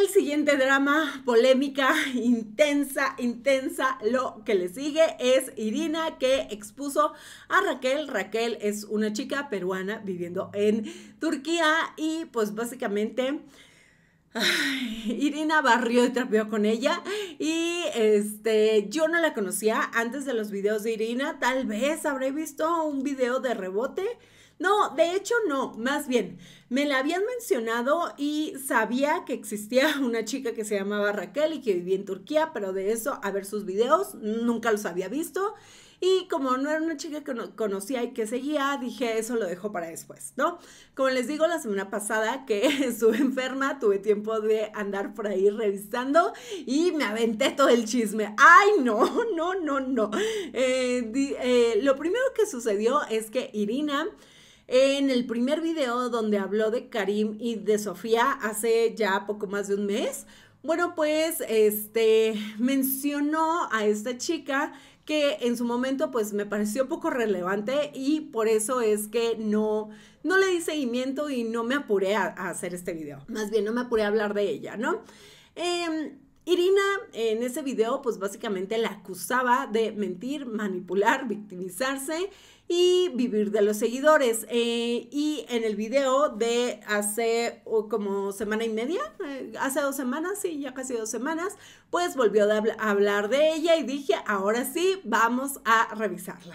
el siguiente drama, polémica, intensa, intensa, lo que le sigue es Irina que expuso a Raquel. Raquel es una chica peruana viviendo en Turquía y pues básicamente... Irina barrió y trapeó con ella y este yo no la conocía antes de los videos de Irina, tal vez habré visto un video de rebote, no, de hecho no, más bien, me la habían mencionado y sabía que existía una chica que se llamaba Raquel y que vivía en Turquía, pero de eso, a ver sus videos, nunca los había visto. Y como no era una chica que conocía y que seguía, dije, eso lo dejo para después, ¿no? Como les digo, la semana pasada que estuve enferma, tuve tiempo de andar por ahí revisando y me aventé todo el chisme. ¡Ay, no, no, no, no! Eh, eh, lo primero que sucedió es que Irina en el primer video donde habló de Karim y de Sofía hace ya poco más de un mes. Bueno, pues este mencionó a esta chica que en su momento pues me pareció poco relevante y por eso es que no, no le di seguimiento y no me apuré a, hacer este video. Más bien no me apuré a hablar de ella, ¿no? Em, Irina en ese video pues básicamente la acusaba de mentir, manipular, victimizarse y vivir de los seguidores. Eh, y en el video de hace como semana y media, eh, hace dos semanas, sí, ya casi dos semanas, pues volvió a hablar de ella y dije, ahora sí, vamos a revisarla.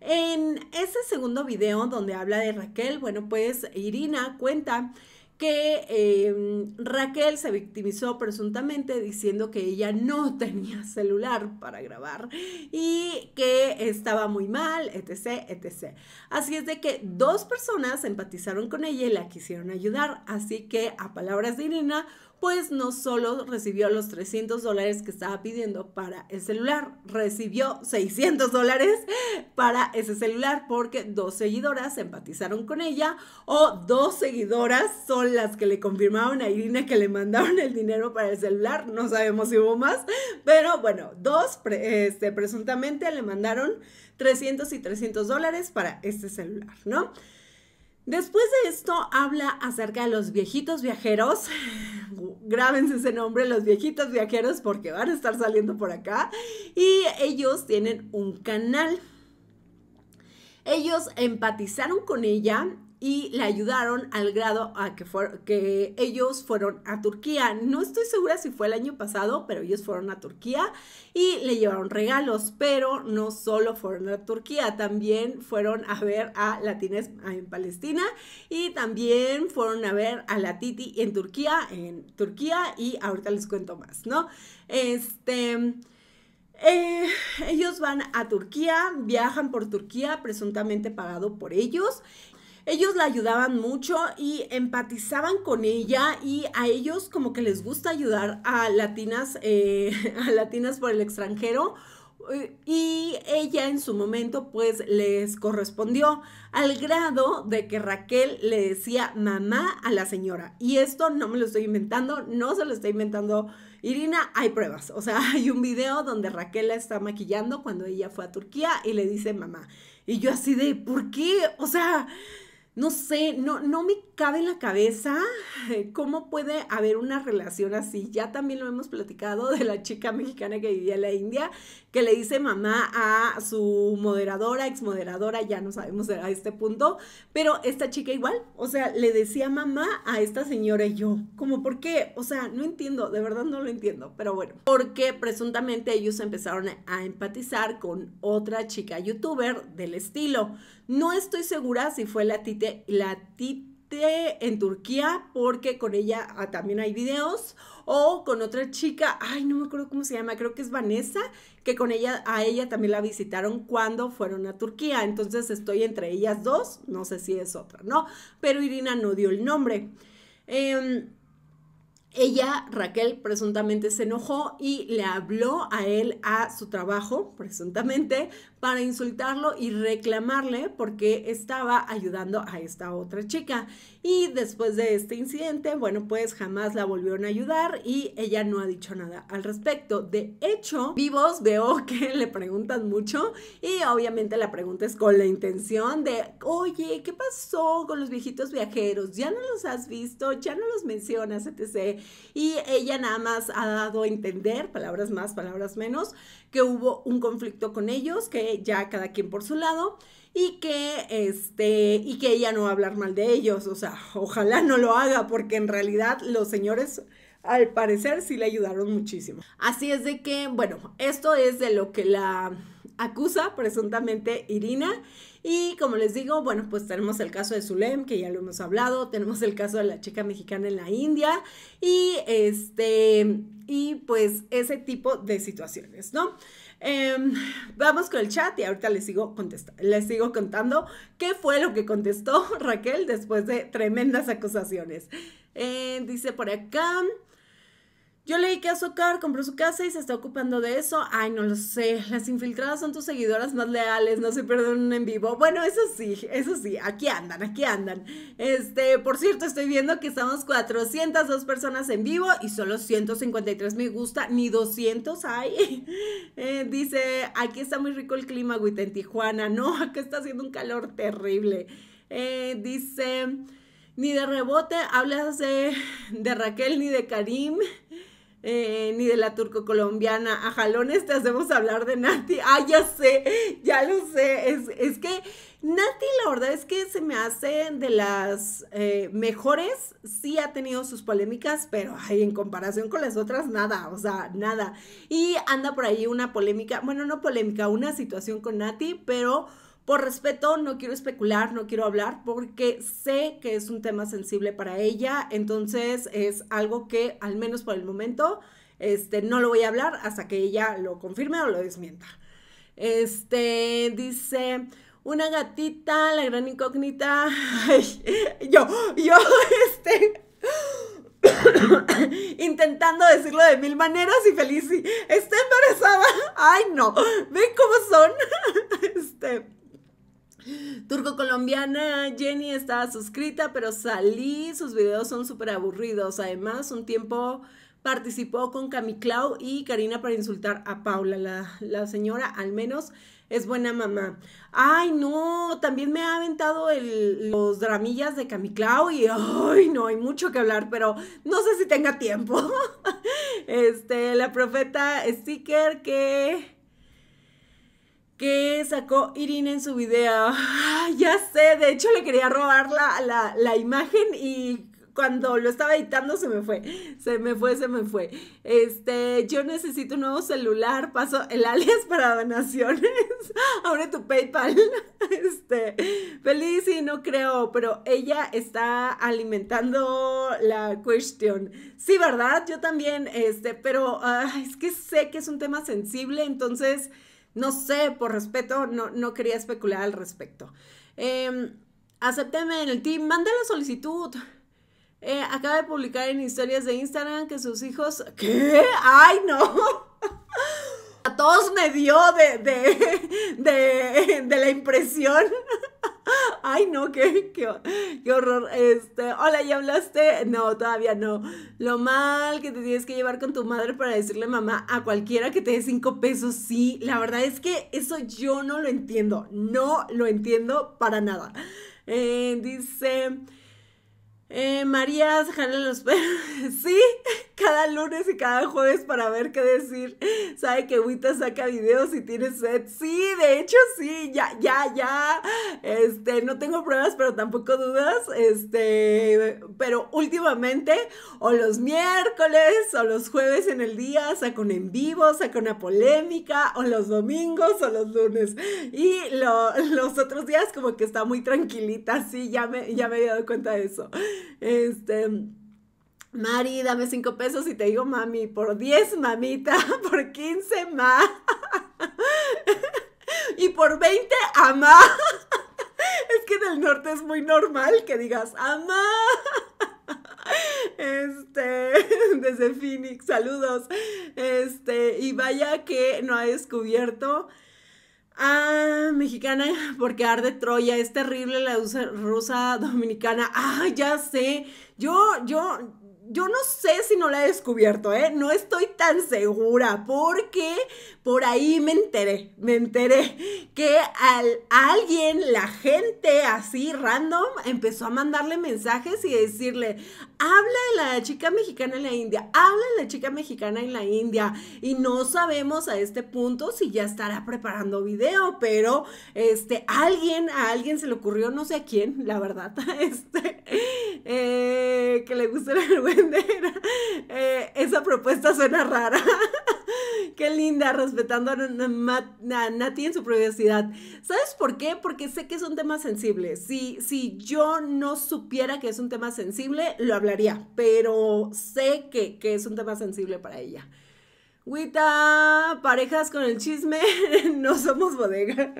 En ese segundo video donde habla de Raquel, bueno, pues Irina cuenta que em, Raquel se victimizó presuntamente diciendo que ella no tenía celular para grabar y que estaba muy mal, etc., etc. Así es de que dos personas empatizaron con ella y la quisieron ayudar, así que a palabras de Irina, pues no solo recibió los 300 dólares que estaba pidiendo para el celular, recibió 600 dólares para ese celular porque dos seguidoras empatizaron con ella o dos seguidoras son las que le confirmaron a Irina que le mandaron el dinero para el celular, no sabemos si hubo más, pero bueno, dos este, presuntamente le mandaron 300 y 300 dólares para este celular, ¿no? Después de esto habla acerca de los viejitos viajeros. Grábense ese nombre, los viejitos viajeros, porque van a estar saliendo por acá. Y ellos tienen un canal. Ellos empatizaron con ella y le ayudaron al grado a que, que ellos fueron a Turquía. No estoy segura si fue el año pasado, pero ellos fueron a Turquía y le llevaron regalos, pero no solo fueron a Turquía, también fueron a ver a Latines en Palestina y también fueron a ver a la Titi en Turquía, en Turquía y ahorita les cuento más, ¿no? Este... Eh, ellos van a Turquía, viajan por Turquía, presuntamente pagado por ellos, ellos la ayudaban mucho y empatizaban con ella y a ellos como que les gusta ayudar a latinas, eh, latinas por el extranjero y ella en su momento pues les correspondió al grado de que Raquel le decía mamá a la señora. Y esto no me lo estoy inventando, no se lo estoy inventando Irina, hay pruebas. O sea, hay un video donde Raquel la está maquillando cuando ella fue a Turquía y le dice mamá. Y yo así de, ¿por qué? O sea no sé, no, no me cabe en la cabeza cómo puede haber una relación así. Ya también lo hemos platicado de la chica mexicana que vivía en la India, que le dice mamá a su moderadora, exmoderadora, ya no sabemos a este punto, pero esta chica igual, o sea, le decía mamá a esta señora y yo, como por qué, o sea, no entiendo, de verdad no lo entiendo, pero bueno, porque presuntamente ellos empezaron a empatizar con otra chica youtuber del estilo. No estoy segura si fue la tite, la tite en Turquía, porque con ella ah, también hay videos, o con otra chica, ay, no me acuerdo cómo se llama, creo que es Vanessa, que con ella, a ella también la visitaron cuando fueron a Turquía. Entonces estoy entre ellas dos, no sé si es otra, ¿no? Pero Irina no dio el nombre. Em, ella, Raquel, presuntamente se enojó y le habló a él a su trabajo, presuntamente, para insultarlo y reclamarle porque estaba ayudando a esta otra chica. Y después de este incidente, bueno, pues jamás la volvieron a ayudar y ella no ha dicho nada al respecto. De hecho, vivos veo que le preguntan mucho y obviamente la pregunta es con la intención de, oye, ¿qué pasó con los viejitos viajeros? ¿Ya no los has visto? ¿Ya no los mencionas? etc y ella nada más ha dado a entender, palabras más, palabras menos, que hubo un conflicto con ellos, que ya cada quien por su lado, y que, este, y que ella no va a hablar mal de ellos, o sea, ojalá no lo haga, porque en realidad los señores al parecer sí le ayudaron muchísimo. Así es de que, bueno, esto es de lo que la acusa presuntamente Irina. Y como les digo, bueno, pues tenemos el caso de Zulem, que ya lo hemos hablado, tenemos el caso de la chica mexicana en la India y este, y pues ese tipo de situaciones, ¿no? Em, vamos con el chat y ahorita les sigo, les sigo contando qué fue lo que contestó Raquel después de tremendas acusaciones. Eh, dice por acá, yo leí que Azucar compró su casa y se está ocupando de eso. Ay, no lo sé. Las infiltradas son tus seguidoras más leales, no se perdonen en vivo. Bueno, eso sí, eso sí, aquí andan, aquí andan. Este, por cierto, estoy viendo que estamos 402 personas en vivo y solo 153 me gusta, ni 200 hay. Eh, dice, aquí está muy rico el clima, güita, en Tijuana. No, acá está haciendo un calor terrible. Eh, dice, ni de rebote hablas de, de Raquel ni de Karim. Eh, ni de la turco-colombiana. A jalones te hacemos hablar de Nati. Ah, ya sé, ya lo sé. Es, que Nati, la verdad es que se me hace de las eh, mejores. Sí ha tenido sus polémicas, pero en comparación con las otras, nada, o sea, nada. Y anda por ahí una polémica, bueno, no polémica, una situación con Nati, pero por respeto, no quiero especular, no quiero hablar, porque sé que es un tema sensible para ella, entonces es algo que, al menos por el momento, este, no lo voy a hablar hasta que ella lo confirme o lo desmienta. Este, dice, una gatita, la gran incógnita. yo, yo, este. intentando decirlo de mil maneras y feliz. Y, está embarazada. Ay, no. ¿Ven cómo son? este. Turco colombiana, Jenny estaba suscrita, pero salí, sus videos son súper aburridos. Además, un tiempo participó con Camiclau y Karina para insultar a Paula. La, señora al menos es buena mamá. Ay, no, también me ha aventado los dramillas de Camiclau y ay, no, hay mucho que hablar, pero no sé si tenga tiempo. Este, la profeta Sticker que que sacó Irina en su video. Ah, ya sé, de hecho le quería robar la, imagen y cuando lo estaba editando se me fue, se me fue, se me fue. Este, yo necesito un nuevo celular, paso el alias para donaciones, abre tu PayPal. Este, feliz y no creo, pero ella está alimentando la cuestión. Sí, ¿verdad? Yo también, este, pero ah, es que sé que es un tema sensible, entonces... No sé, por respeto, no, quería especular al respecto. Eh, acépteme en el team, manda la solicitud. Eh, acaba de publicar en historias de Instagram que sus hijos... ¿Qué? ¡Ay, no! A todos me dio de, de, de la impresión Ay, no, qué, qué, horror. Este, hola, ¿ya hablaste? No, todavía no. Lo mal que te tienes que llevar con tu madre para decirle mamá a cualquiera que te dé cinco pesos, sí. La verdad es que eso yo no lo entiendo. No lo entiendo para nada. Eh, dice. Eh, María, jale los perros sí, cada lunes y cada jueves para ver qué decir. Sabe que Wita saca videos y tiene sed. Sí, de hecho, sí, ya, ya, ya. Este, no tengo pruebas, pero tampoco dudas. Este, pero últimamente, o los miércoles, o los jueves en el día, saca en vivo, saco una polémica, o los domingos, o los lunes. Y los otros días, como que está muy tranquilita, sí, ya me, ya me he dado cuenta de eso. Este, Mari, dame cinco pesos y te digo mami, por 10 mamita, por 15 ma, y por 20 ama. Es que en el norte es muy normal que digas ama. Este, desde Phoenix, saludos. Este, y vaya que no ha descubierto Ah, mexicana, porque arde Troya, es terrible la rusa dominicana. Ah, ya sé. Yo, yo, yo no sé si no la he descubierto, ¿eh? No estoy tan segura porque por ahí me enteré, me enteré que alguien, la gente así random, empezó a mandarle mensajes y decirle, habla de la chica mexicana en la India, habla de la chica mexicana en la India. Y no sabemos a este punto si ya estará preparando video, pero este, alguien, a alguien se le ocurrió, no sé a quién, la verdad, este, eh, que le guste la argüendera. Eh, esa propuesta suena rara. Qué linda, respetando a, Nati en su privacidad. ¿Sabes por qué? Porque sé que es un tema sensible. Si, si yo no supiera que es un tema sensible, lo hablaría, pero sé que, que es un tema sensible para ella. Wita, parejas con el chisme, no somos bodega,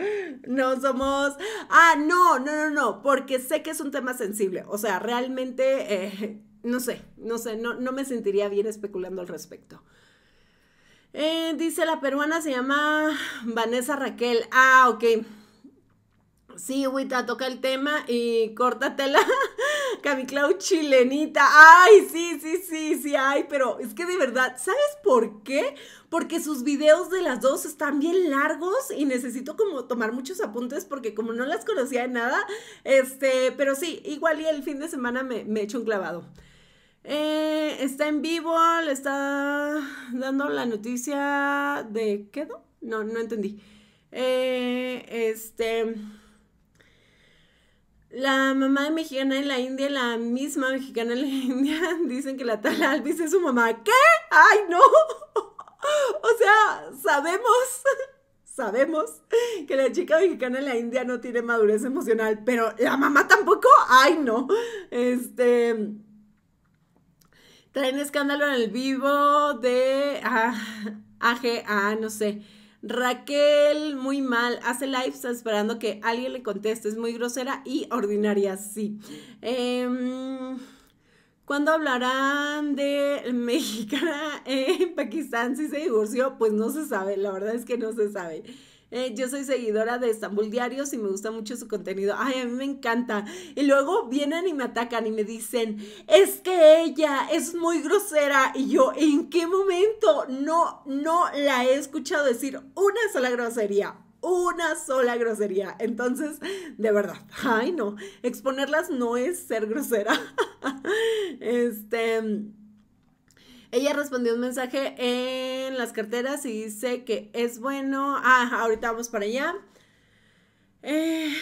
no somos... Ah, no, no, no, no, porque sé que es un tema sensible, o sea, realmente, eh, no sé, no sé, no, no me sentiría bien especulando al respecto. Eh, dice la peruana, se llama Vanessa Raquel. Ah, ok. Sí, Wita, toca el tema y córtatela Camiclau chilenita. Ay, sí, sí, sí, sí, ay, pero es que de verdad, ¿sabes por qué? Porque sus videos de las dos están bien largos y necesito como tomar muchos apuntes porque como no las conocía de nada, este, pero sí, igual y el fin de semana me, me echo un clavado. Eh, está en vivo, le está dando la noticia de ¿qué? No, no entendí. Eh, este la mamá mexicana en la India, la misma mexicana en la India, dicen que la tal Alvis es su mamá. ¿Qué? ¡Ay, no! O sea, sabemos, sabemos que la chica mexicana en la India no tiene madurez emocional, pero la mamá tampoco. ¡Ay, no! Este. Traen escándalo en el vivo de. Ah, AGA, no sé. Raquel, muy mal, hace lives esperando que alguien le conteste, es muy grosera y ordinaria, sí. Em, ¿Cuándo hablarán de mexicana en Pakistán si se divorció? Pues no se sabe, la verdad es que no se sabe. Eh, yo soy seguidora de Estambul Diarios y me gusta mucho su contenido. Ay, a mí me encanta. Y luego vienen y me atacan y me dicen, es que ella es muy grosera. Y yo, ¿en qué momento? No, no la he escuchado decir una sola grosería una sola grosería. Entonces, de verdad, ay no, exponerlas no es ser grosera. este, ella respondió un mensaje en las carteras y dice que es bueno. Ah, ahorita vamos para allá. Eh,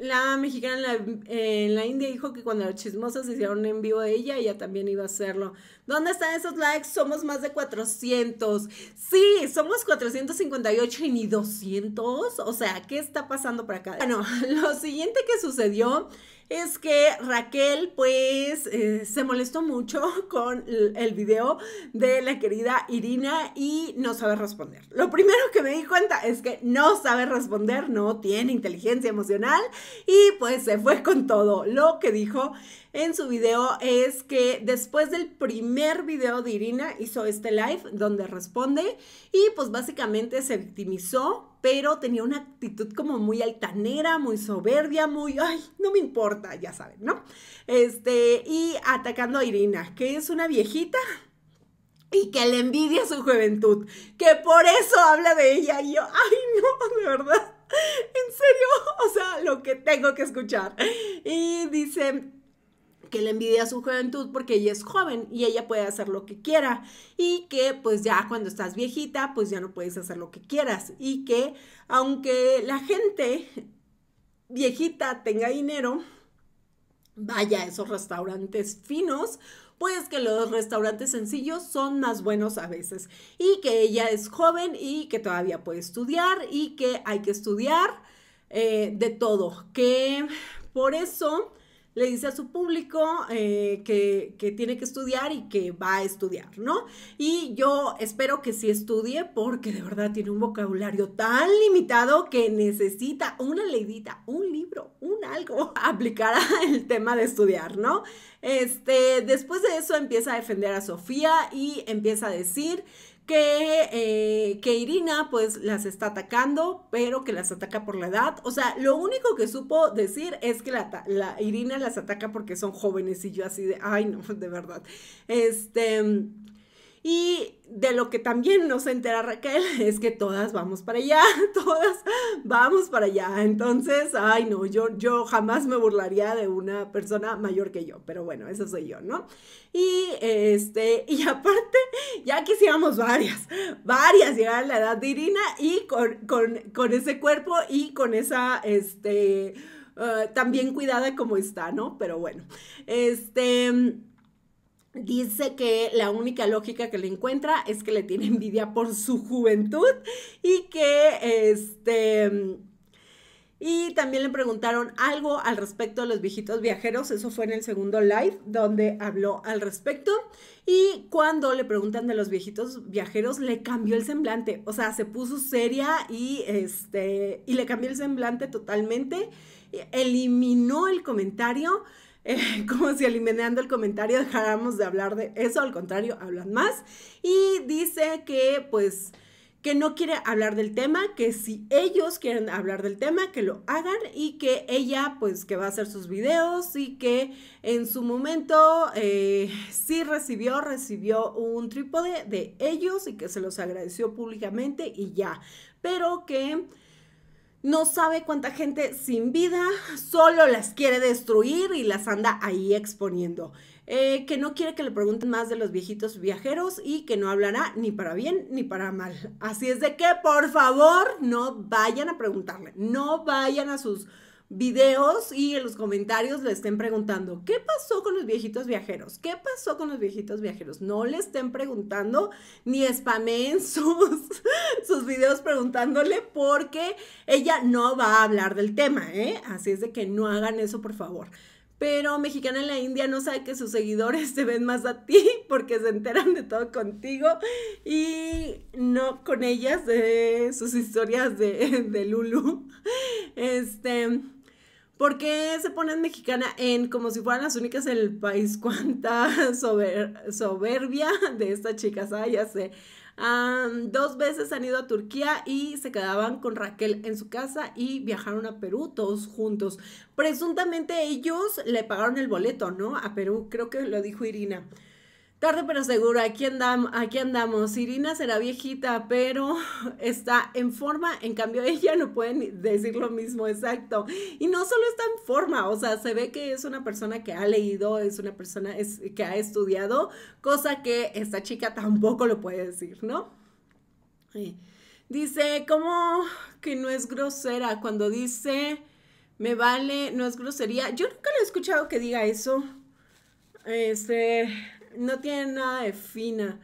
la mexicana en la, India dijo que cuando los chismosos hicieron en vivo de ella, ella también iba a hacerlo. ¿Dónde están esos likes? Somos más de 400. Sí, somos 458 y ni 200. O sea, ¿qué está pasando por acá? Bueno, lo siguiente que sucedió es que Raquel pues eh, se molestó mucho con el video de la querida Irina y no sabe responder. Lo primero que me di cuenta es que no sabe responder, no tiene inteligencia emocional y pues se fue con todo lo que dijo en su video es que después del primer video de Irina hizo este live donde responde y pues básicamente se victimizó pero tenía una actitud como muy altanera, muy soberbia, muy, ay, no me importa, ya saben, ¿no? Este, y atacando a Irina, que es una viejita y que le envidia su juventud, que por eso habla de ella y yo, ay, no, de verdad. En serio, o sea, lo que tengo que escuchar. Y dice, que le envidia su juventud porque ella es joven y ella puede hacer lo que quiera y que pues ya cuando estás viejita pues ya no puedes hacer lo que quieras y que aunque la gente viejita tenga dinero, vaya a esos restaurantes finos, pues que los restaurantes sencillos son más buenos a veces y que ella es joven y que todavía puede estudiar y que hay que estudiar eh, de todo, que por eso le dice a su público eh, que, tiene que estudiar y que va a estudiar, ¿no? Y yo espero que sí estudie porque de verdad tiene un vocabulario tan limitado que necesita una leidita, un libro, un algo aplicar el tema de estudiar, ¿no? Este, después de eso empieza a defender a Sofía y empieza a decir que, eh, que Irina pues las está atacando, pero que las ataca por la edad. O sea, lo único que supo decir es que la, Irina las ataca porque son jóvenes y yo así de, ay no, de verdad. Este... Y de lo que también nos entera Raquel es que todas vamos para allá, todas vamos para allá. Entonces, ay no, yo, yo jamás me burlaría de una persona mayor que yo, pero bueno, eso soy yo, ¿no? Y este, y aparte, ya quisiéramos varias, varias llegar a la edad de Irina y con, ese cuerpo y con esa, este, eh, también cuidada como está, ¿no? Pero bueno, este... Dice que la única lógica que le encuentra es que le tiene envidia por su juventud y que este... Y también le preguntaron algo al respecto de los viejitos viajeros, eso fue en el segundo live donde habló al respecto. Y cuando le preguntan de los viejitos viajeros, le cambió el semblante, o sea, se puso seria y, este, y le cambió el semblante totalmente, eliminó el comentario como si eliminando el comentario dejáramos de hablar de eso, al contrario, hablan más. Y dice que pues que no quiere hablar del tema, que si ellos quieren hablar del tema, que lo hagan y que ella pues que va a hacer sus videos y que en su momento eh, sí recibió, recibió un trípode de ellos y que se los agradeció públicamente y ya, pero que no sabe cuánta gente sin vida solo las quiere destruir y las anda ahí exponiendo. Eh, que no quiere que le pregunten más de los viejitos viajeros y que no hablará ni para bien ni para mal. Así es de que, por favor, no vayan a preguntarle, no vayan a sus videos y en los comentarios le estén preguntando, ¿qué pasó con los viejitos viajeros? ¿Qué pasó con los viejitos viajeros? No le estén preguntando ni spamen sus, sus videos preguntándole porque ella no va a hablar del tema, ¿eh? Así es de que no hagan eso, por favor. Pero mexicana en la India no sabe que sus seguidores se ven más a ti porque se enteran de todo contigo y no con ellas de sus historias de, de Lulu. Este, porque se ponen mexicana en como si fueran las únicas en el país? Cuánta soberbia de estas chicas, ah, ya sé. dos veces han ido a Turquía y se quedaban con Raquel en su casa y viajaron a Perú todos juntos. Presuntamente ellos le pagaron el boleto, ¿no? A Perú, creo que lo dijo Irina. Tarde pero seguro, aquí, aquí andamos. Irina será viejita, pero está en forma. En cambio, ella no puede decir lo mismo exacto. Y no solo está en forma, o sea, se ve que es una persona que ha leído, es una persona que ha estudiado, cosa que esta chica tampoco lo puede decir, ¿no? Dice, ¿cómo que no es grosera cuando dice, me vale, no es grosería? Yo nunca lo he escuchado que diga eso. Este, no tiene nada de fina.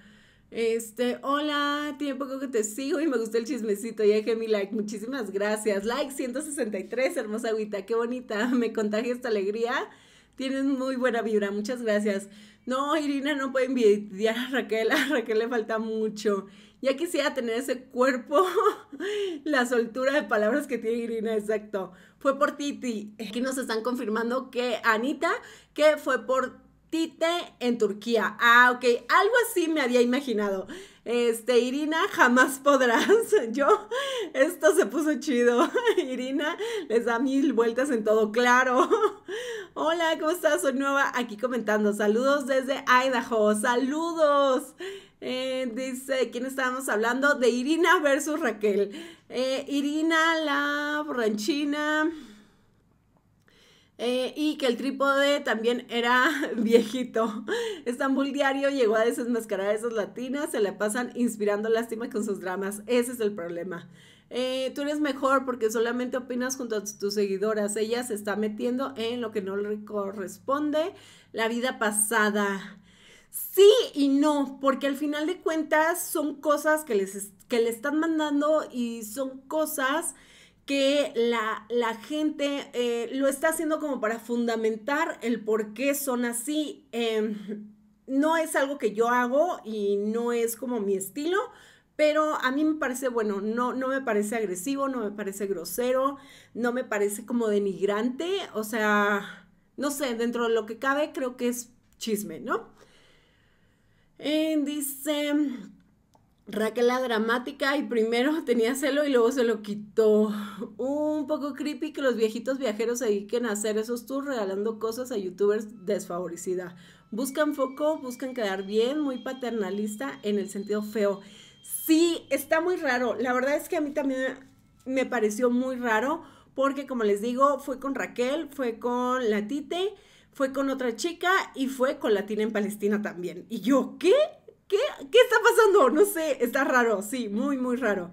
Este, hola, tiene poco que te sigo y me gustó el chismecito. Ya dejé mi like, muchísimas gracias. Like 163, hermosa agüita, qué bonita. Me contagia esta alegría. Tienes muy buena vibra, muchas gracias. No, Irina no puede envidiar a Raquel, a Raquel le falta mucho. Ya quisiera tener ese cuerpo, la soltura de palabras que tiene Irina, exacto. Fue por Titi. Aquí nos están confirmando que Anita, que fue por Tite en Turquía. Ah, ok, algo así me había imaginado. Este, Irina, jamás podrás. Yo, esto se puso chido. Irina les da mil vueltas en todo, claro. Hola, ¿cómo estás? Soy nueva aquí comentando. Saludos desde Idaho. Saludos. Eh, dice, ¿quién estábamos hablando? De Irina versus Raquel. Eh, Irina, la ranchina eh, y que el trípode también era viejito. Estambul Diario llegó a desenmascarar a esas latinas, se le pasan inspirando lástima con sus dramas. Ese es el problema. Eh, tú eres mejor porque solamente opinas junto a tus seguidoras. Ella se está metiendo en lo que no le corresponde. La vida pasada. Sí y no, porque al final de cuentas son cosas que, que le están mandando y son cosas que la, gente eh, lo está haciendo como para fundamentar el por qué son así. Em, no es algo que yo hago y no es como mi estilo, pero a mí me parece, bueno, no, no me parece agresivo, no me parece grosero, no me parece como denigrante, o sea, no sé, dentro de lo que cabe creo que es chisme, ¿no? Eh, dice... Raquel la dramática y primero tenía celo y luego se lo quitó. Un poco creepy que los viejitos viajeros se dediquen a hacer esos tours regalando cosas a youtubers desfavorecida. Buscan foco, buscan quedar bien, muy paternalista en el sentido feo. Sí, está muy raro. La verdad es que a mí también me pareció muy raro porque como les digo, fue con Raquel, fue con la Tite, fue con otra chica y fue con Latina en Palestina también. ¿Y yo qué? ¿qué, está pasando? No sé, está raro, sí, muy, muy raro.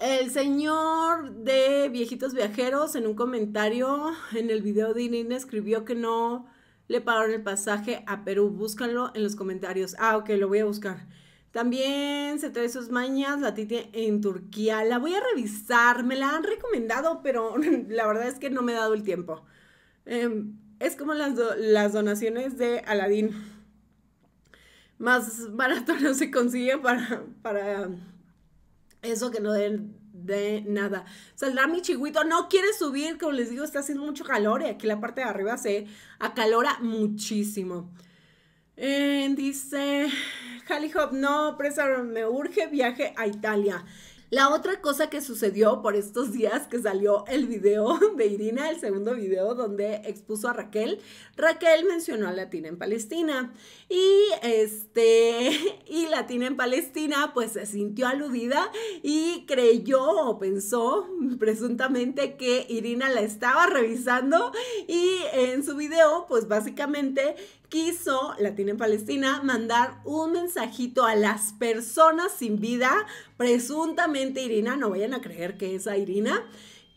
El señor de Viejitos Viajeros en un comentario en el video de Irene escribió que no le pagaron el pasaje a Perú. Búscanlo en los comentarios. Ah, ok, lo voy a buscar. También se trae sus mañas, la Titi en Turquía. La voy a revisar, me la han recomendado, pero la verdad es que no me he dado el tiempo. Em, es como las, las donaciones de Aladín más barato no se consigue para, para eso que no den de nada. Saldrá mi chihuito. No quiere subir, como les digo, está haciendo mucho calor y aquí la parte de arriba se acalora muchísimo. Eh, dice Halihop, no, presa, me urge viaje a Italia. La otra cosa que sucedió por estos días que salió el video de Irina, el segundo video donde expuso a Raquel, Raquel mencionó a Latina en Palestina y este y Latina en Palestina pues se sintió aludida y creyó o pensó presuntamente que Irina la estaba revisando y en su video pues básicamente quiso la tiene en Palestina mandar un mensajito a las personas sin vida, presuntamente Irina, no vayan a creer que es Irina,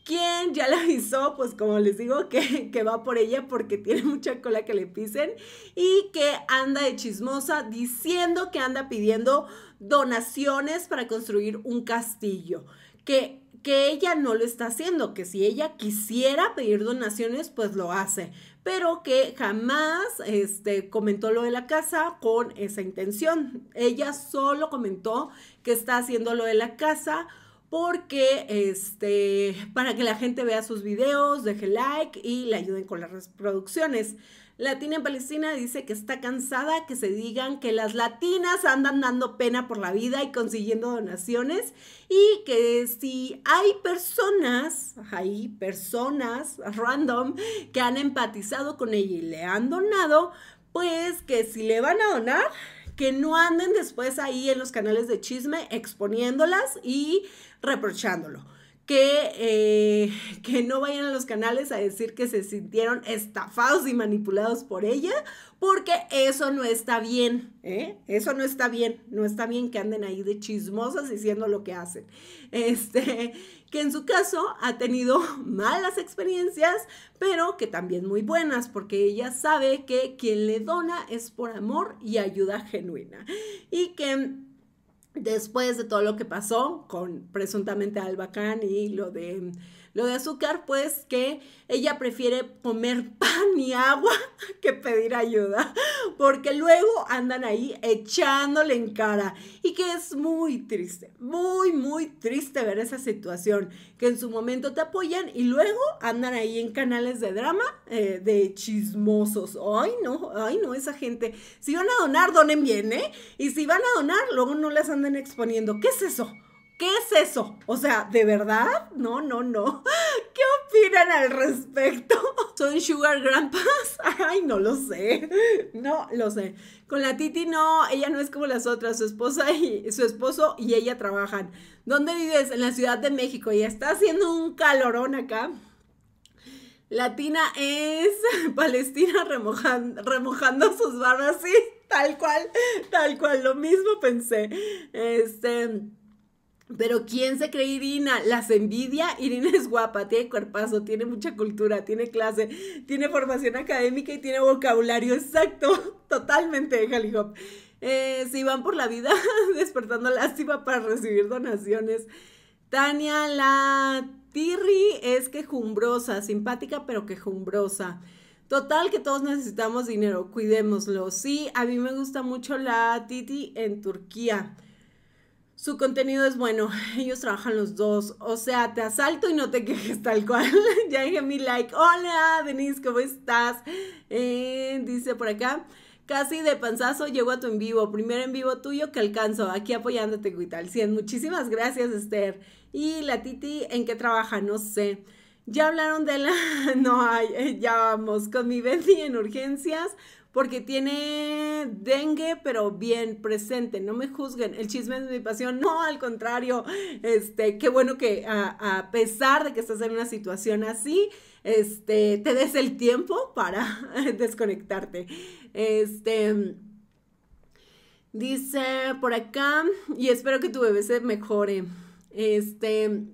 quien ya le avisó, pues como les digo, que, va por ella porque tiene mucha cola que le pisen y que anda de chismosa diciendo que anda pidiendo donaciones para construir un castillo. Que, que ella no lo está haciendo, que si ella quisiera pedir donaciones, pues lo hace pero que jamás este, comentó lo de la casa con esa intención. Ella solo comentó que está haciendo lo de la casa porque este, para que la gente vea sus videos, deje like y le ayuden con las reproducciones. Latina en Palestina dice que está cansada que se digan que las latinas andan dando pena por la vida y consiguiendo donaciones y que si hay personas, hay personas random que han empatizado con ella y le han donado, pues que si le van a donar, que no anden después ahí en los canales de chisme exponiéndolas y reprochándolo. Que, eh, que, no vayan a los canales a decir que se sintieron estafados y manipulados por ella, porque eso no está bien, ¿eh? Eso no está bien, no está bien que anden ahí de chismosas diciendo lo que hacen. Este, que en su caso ha tenido malas experiencias, pero que también muy buenas, porque ella sabe que quien le dona es por amor y ayuda genuina. Y que después de todo lo que pasó con presuntamente Albacán y lo de lo de azúcar, pues que ella prefiere comer pan y agua que pedir ayuda, porque luego andan ahí echándole en cara y que es muy triste, muy, muy triste ver esa situación, que en su momento te apoyan y luego andan ahí en canales de drama eh, de chismosos. Ay, no, ay, no, esa gente. Si van a donar, donen bien, ¿eh? Y si van a donar, luego no las andan exponiendo. ¿Qué es eso? ¿Qué es eso? O sea, ¿de verdad? No, no, no. ¿Qué opinan al respecto? ¿Son sugar grandpas? Ay, no lo sé. No lo sé. Con la Titi no, ella no es como las otras. Su esposa y su esposo y ella trabajan. ¿Dónde vives? En la Ciudad de México y está haciendo un calorón acá. Latina es Palestina remojando, remojando sus barras. sí, tal cual, tal cual, lo mismo pensé. Este, pero ¿quién se cree Irina? Las envidia. Irina es guapa, tiene cuerpazo, tiene mucha cultura, tiene clase, tiene formación académica y tiene vocabulario exacto. Totalmente, Jalihop. Eh, si van por la vida despertando lástima para recibir donaciones. Tania la Tirri es quejumbrosa, simpática pero quejumbrosa. Total que todos necesitamos dinero, cuidémoslo. Sí, a mí me gusta mucho la Titi en Turquía su contenido es bueno, ellos trabajan los dos, o sea, te asalto y no te quejes tal cual. ya dije mi like, hola Denise, ¿cómo estás? Eh, dice por acá, casi de panzazo llego a tu en vivo, primer en vivo tuyo que alcanzo, aquí apoyándote, Guital 100. Muchísimas gracias, Esther. Y la Titi, ¿en qué trabaja? No sé. Ya hablaron de la... No, hay, eh, ya vamos con mi Betty en urgencias porque tiene dengue, pero bien presente. No me juzguen, el chisme es mi pasión. No, al contrario, este, qué bueno que a, pesar de que estás en una situación así, este, te des el tiempo para desconectarte. Este. Dice por acá, y espero que tu bebé se mejore. Este,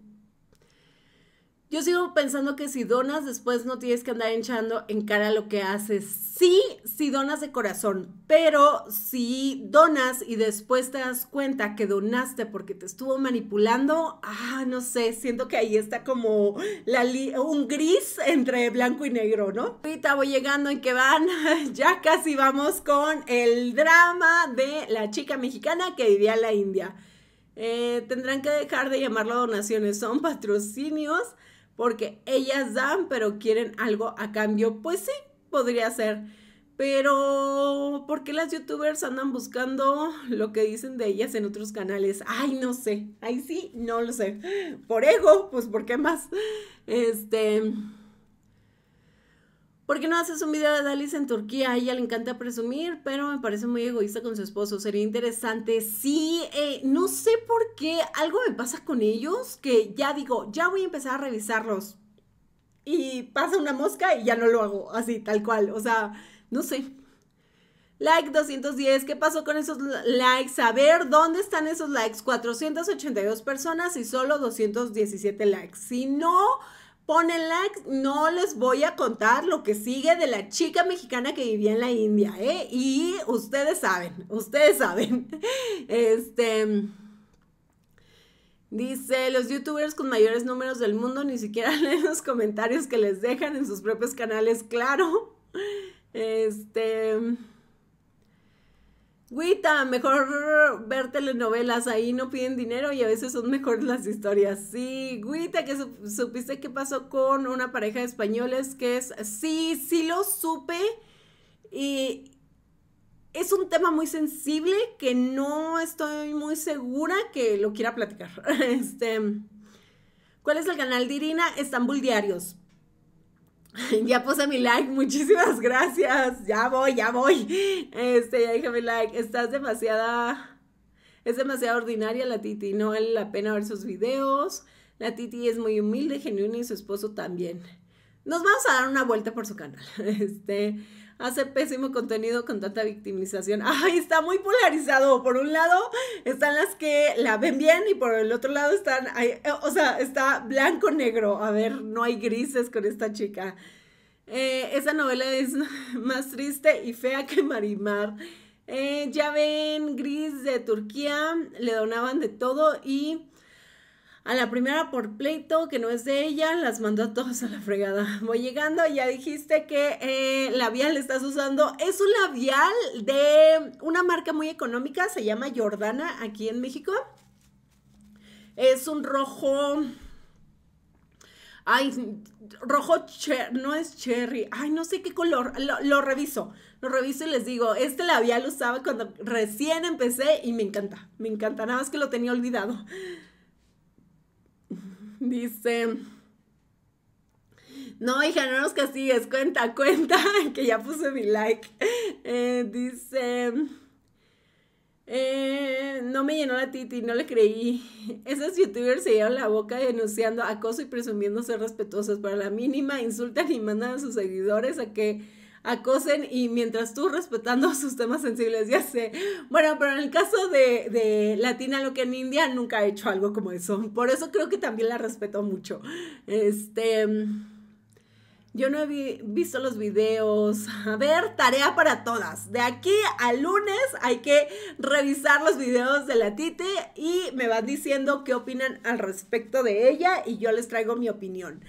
yo sigo pensando que si donas después no tienes que andar hinchando en cara lo que haces. Sí, si donas de corazón, pero si donas y después te das cuenta que donaste porque te estuvo manipulando, ah, no sé, siento que ahí está como la un gris entre blanco y negro, ¿no? Ahorita voy llegando en que van, ya casi vamos con el drama de la chica mexicana que vivía en la India. Eh, tendrán que dejar de llamarlo donaciones, son patrocinios porque ellas dan, pero quieren algo a cambio. Pues sí, podría ser. Pero, ¿por qué las youtubers andan buscando lo que dicen de ellas en otros canales? Ay, no sé. Ay, sí, no lo sé. Por ego, pues, ¿por qué más? Este, ¿Por qué no haces un video de Dalis en Turquía? A ella le encanta presumir, pero me parece muy egoísta con su esposo. Sería interesante. Sí, eh, no sé por qué algo me pasa con ellos que ya digo, ya voy a empezar a revisarlos. Y pasa una mosca y ya no lo hago así, tal cual. O sea, no sé. Like 210, ¿qué pasó con esos likes? A ver, ¿dónde están esos likes? 482 personas y solo 217 likes. Si no, like, no les voy a contar lo que sigue de la chica mexicana que vivía en la India, ¿eh? Y ustedes saben, ustedes saben. Este. Dice, los youtubers con mayores números del mundo ni siquiera leen los comentarios que les dejan en sus propios canales, claro. Este. Güita, mejor ver telenovelas, ahí no piden dinero y a veces son mejores las historias. Sí, Güita, que supiste qué pasó con una pareja de españoles que es... Sí, sí lo supe y es un tema muy sensible que no estoy muy segura que lo quiera platicar. Este, ¿Cuál es el canal de Irina? Estambul Diarios. Ya puse mi like, muchísimas gracias. Ya voy, ya voy. Este, ya déjame like. Estás demasiada. Es demasiado ordinaria la Titi. No vale la pena ver sus videos. La Titi es muy humilde, genuina y su esposo también. Nos vamos a dar una vuelta por su canal. Este hace pésimo contenido con tanta victimización. Ay, está muy polarizado. Por un lado están las que la ven bien y por el otro lado están, eh, o sea, está blanco-negro. A ver, no hay grises con esta chica. Eh, esa novela es más triste y fea que Marimar. Eh, ya ven, Gris de Turquía, le donaban de todo y a la primera por pleito que no es de ella, las mandó a todos a la fregada. Voy llegando, ya dijiste que eh, labial estás usando. Es un labial de una marca muy económica, se llama Jordana aquí en México. Es un rojo... Ay, rojo, no es cherry. Ay, no sé qué color. Lo, lo, reviso. Lo reviso y les digo, este labial lo usaba cuando recién empecé y me encanta. Me encanta. Nada más que lo tenía olvidado. Dice. No, hija, no nos castigues, cuenta, cuenta, que ya puse mi like. Eh, dice. Eh, no me llenó la titi, no le creí. Esas youtubers se llevan la boca denunciando acoso y presumiendo ser respetuosas. Para la mínima, insultan y mandan a sus seguidores a que acosen y mientras tú respetando sus temas sensibles, ya sé. Bueno, pero en el caso de, Latina lo que en India nunca ha he hecho algo como eso. Por eso creo que también la respeto mucho. Este... Yo no he visto los videos. A ver, tarea para todas. De aquí al lunes hay que revisar los videos de la Tite y me van diciendo qué opinan al respecto de ella y yo les traigo mi opinión.